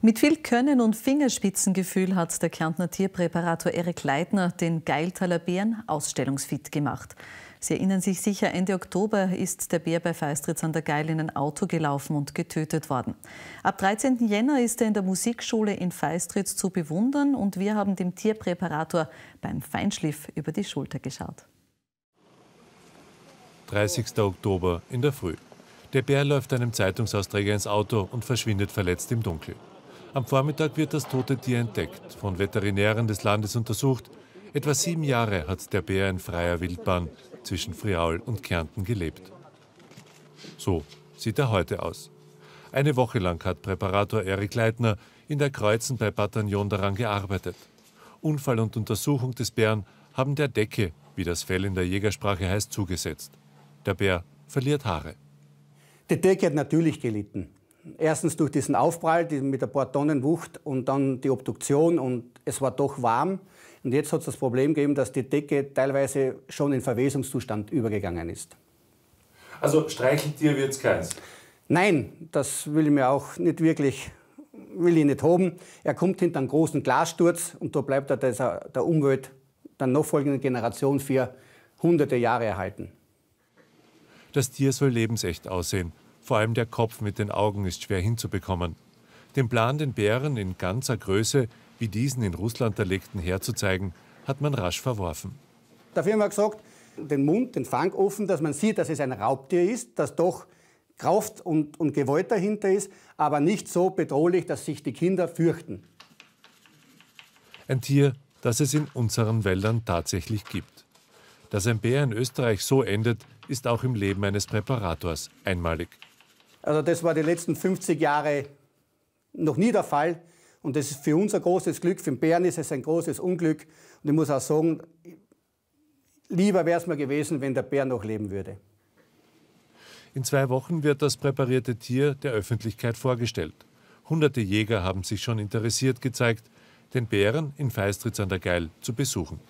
Mit viel Können und Fingerspitzengefühl hat der Kärntner Tierpräparator Erik Leitner den Geiltaler Bären ausstellungsfit gemacht. Sie erinnern sich sicher, Ende Oktober ist der Bär bei Feistritz an der Geil in ein Auto gelaufen und getötet worden. Ab 13. Jänner ist er in der Musikschule in Feistritz zu bewundern und wir haben dem Tierpräparator beim Feinschliff über die Schulter geschaut. 30. Oktober in der Früh. Der Bär läuft einem Zeitungsausträger ins Auto und verschwindet verletzt im Dunkel. Am Vormittag wird das tote Tier entdeckt, von Veterinären des Landes untersucht. Etwa sieben Jahre hat der Bär in freier Wildbahn zwischen Friaul und Kärnten gelebt. So sieht er heute aus. Eine Woche lang hat Präparator Erik Leitner in der Kreuzen bei Bataillon daran gearbeitet. Unfall und Untersuchung des Bären haben der Decke, wie das Fell in der Jägersprache heißt, zugesetzt. Der Bär verliert Haare. Die Decke hat natürlich gelitten erstens durch diesen Aufprall mit ein paar Tonnen Wucht und dann die Obduktion und es war doch warm. Und jetzt hat es das Problem gegeben, dass die Decke teilweise schon in Verwesungszustand übergegangen ist. Also Streicheltier wird es keins? Nein, das will ich mir auch nicht wirklich will ich nicht haben. Er kommt hinter einen großen Glassturz und da bleibt er dieser, der Umwelt der nachfolgenden Generation für hunderte Jahre erhalten. Das Tier soll lebensecht aussehen vor allem der Kopf mit den Augen ist schwer hinzubekommen. Den Plan, den Bären in ganzer Größe wie diesen in Russland erlegten herzuzeigen, hat man rasch verworfen. Dafür haben wir gesagt, den Mund, den Fang offen, dass man sieht, dass es ein Raubtier ist, das doch Kraft und, und Gewalt dahinter ist, aber nicht so bedrohlich, dass sich die Kinder fürchten. Ein Tier, das es in unseren Wäldern tatsächlich gibt. Dass ein Bär in Österreich so endet, ist auch im Leben eines Präparators einmalig. Also das war die letzten 50 Jahre noch nie der Fall. Und das ist für uns ein großes Glück, für den Bären ist es ein großes Unglück. Und ich muss auch sagen, lieber wäre es mir gewesen, wenn der Bär noch leben würde. In zwei Wochen wird das präparierte Tier der Öffentlichkeit vorgestellt. Hunderte Jäger haben sich schon interessiert gezeigt, den Bären in Feistritz an der Geil zu besuchen.